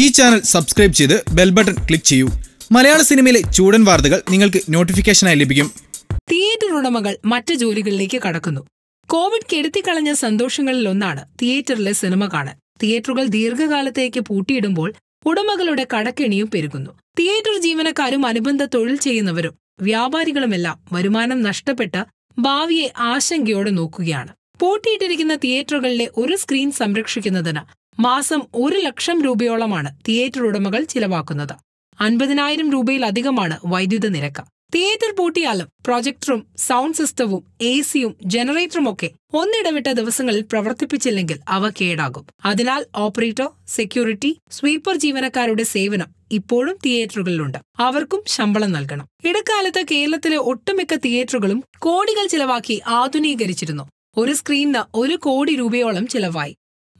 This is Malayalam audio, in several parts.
ഈ ചാനൽ സബ്സ്ക്രൈബ് ചെയ്ത് ബെൽ ബട്ടൺ ക്ലിക്ക് ചെയ്യൂ മലയാള സിനിമയിലെ ചൂടൻ വാർത്തകൾ നിങ്ങൾക്ക് നോട്ടിഫിക്കേഷനായി ലഭിക്കും തിയേറ്റർ ഉടമകൾ മറ്റു ജോലികളിലേക്ക് കടക്കുന്നു കോവിഡ് കെടുത്തിക്കളഞ്ഞ സന്തോഷങ്ങളിൽ ഒന്നാണ് തിയേറ്ററിലെ സിനിമ കാണാൻ തിയേറ്ററുകൾ ദീർഘകാലത്തേക്ക് പൂട്ടിയിടുമ്പോൾ ഉടമകളുടെ കടക്കെണിയും പെരുകുന്നു തിയേറ്റർ ജീവനക്കാരും അനുബന്ധ തൊഴിൽ ചെയ്യുന്നവരും വ്യാപാരികളുമെല്ലാം വരുമാനം നഷ്ടപ്പെട്ട് ഭാവിയെ ആശങ്കയോടെ നോക്കുകയാണ് പൂട്ടിയിട്ടിരിക്കുന്ന തിയേറ്ററുകളിലെ ഒരു സ്ക്രീൻ സംരക്ഷിക്കുന്നതിന് മാസം ഒരു ലക്ഷം രൂപയോളമാണ് തിയേറ്റർ ഉടമകൾ ചിലവാക്കുന്നത് അൻപതിനായിരം രൂപയിലധികമാണ് വൈദ്യുത നിരക്ക് തിയേറ്റർ പൂട്ടിയാലും പ്രൊജക്ടറും സൗണ്ട് സിസ്റ്റവും എ സിയും ജനറേറ്ററും ഒക്കെ ഒന്നിടവിട്ട ദിവസങ്ങളിൽ പ്രവർത്തിപ്പിച്ചില്ലെങ്കിൽ അവ കേടാകും അതിനാൽ ഓപ്പറേറ്റർ സെക്യൂരിറ്റി സ്വീപ്പർ ജീവനക്കാരുടെ സേവനം ഇപ്പോഴും തിയേറ്ററുകളിലുണ്ട് അവർക്കും ശമ്പളം നൽകണം ഇടക്കാലത്ത് കേരളത്തിലെ ഒട്ടുമിക്ക തിയേറ്ററുകളും കോടികൾ ചിലവാക്കി ആധുനീകരിച്ചിരുന്നു ഒരു സ്ക്രീനിന് ഒരു കോടി രൂപയോളം ചിലവായി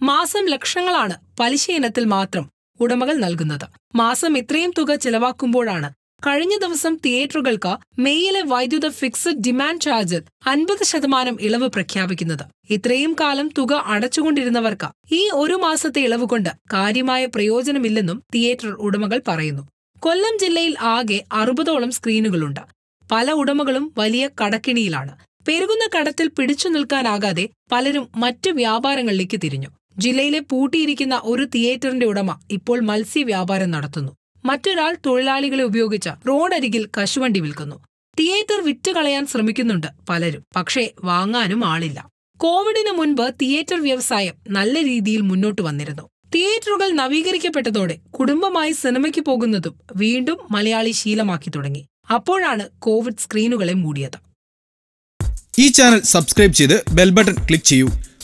മാസം ലക്ഷങ്ങളാണ് പലിശ ഇനത്തിൽ മാത്രം ഉടമകൾ നൽകുന്നത് മാസം ഇത്രയും തുക ചെലവാക്കുമ്പോഴാണ് കഴിഞ്ഞ ദിവസം തിയേറ്ററുകൾക്ക് മെയ്യിലെ വൈദ്യുത ഫിക്സഡ് ഡിമാൻഡ് ചാർജിൽ അൻപത് ശതമാനം ഇളവ് പ്രഖ്യാപിക്കുന്നത് ഇത്രയും കാലം തുക അടച്ചുകൊണ്ടിരുന്നവർക്ക് ഈ ഒരു മാസത്തെ ഇളവ് കൊണ്ട് കാര്യമായ പ്രയോജനമില്ലെന്നും തിയേറ്റർ ഉടമകൾ പറയുന്നു കൊല്ലം ജില്ലയിൽ ആകെ അറുപതോളം സ്ക്രീനുകളുണ്ട് പല ഉടമകളും വലിയ കടക്കിണിയിലാണ് പെരുകുന്ന കടത്തിൽ പിടിച്ചു നിൽക്കാനാകാതെ പലരും മറ്റു വ്യാപാരങ്ങളിലേക്ക് തിരിഞ്ഞു ജില്ലയിലെ പൂട്ടിയിരിക്കുന്ന ഒരു തിയേറ്ററിന്റെ ഉടമ ഇപ്പോൾ മത്സ്യവ്യാപാരം നടത്തുന്നു മറ്റൊരാൾ തൊഴിലാളികളെ ഉപയോഗിച്ച റോഡരികിൽ കശുവണ്ടി വിൽക്കുന്നു തിയേറ്റർ വിറ്റുകളയാൻ ശ്രമിക്കുന്നുണ്ട് പലരും പക്ഷേ വാങ്ങാനും ആളില്ല കോവിഡിന് മുൻപ് തിയേറ്റർ വ്യവസായം നല്ല രീതിയിൽ മുന്നോട്ട് വന്നിരുന്നു തിയേറ്ററുകൾ നവീകരിക്കപ്പെട്ടതോടെ കുടുംബമായി സിനിമയ്ക്ക് പോകുന്നതും വീണ്ടും മലയാളി ശീലമാക്കി തുടങ്ങി അപ്പോഴാണ് കോവിഡ് സ്ക്രീനുകളെ മൂടിയത് ഈ ചാനൽ സബ്സ്ക്രൈബ് ചെയ്ത് ബെൽ ബട്ടൺ ക്ലിക്ക് ചെയ്യൂ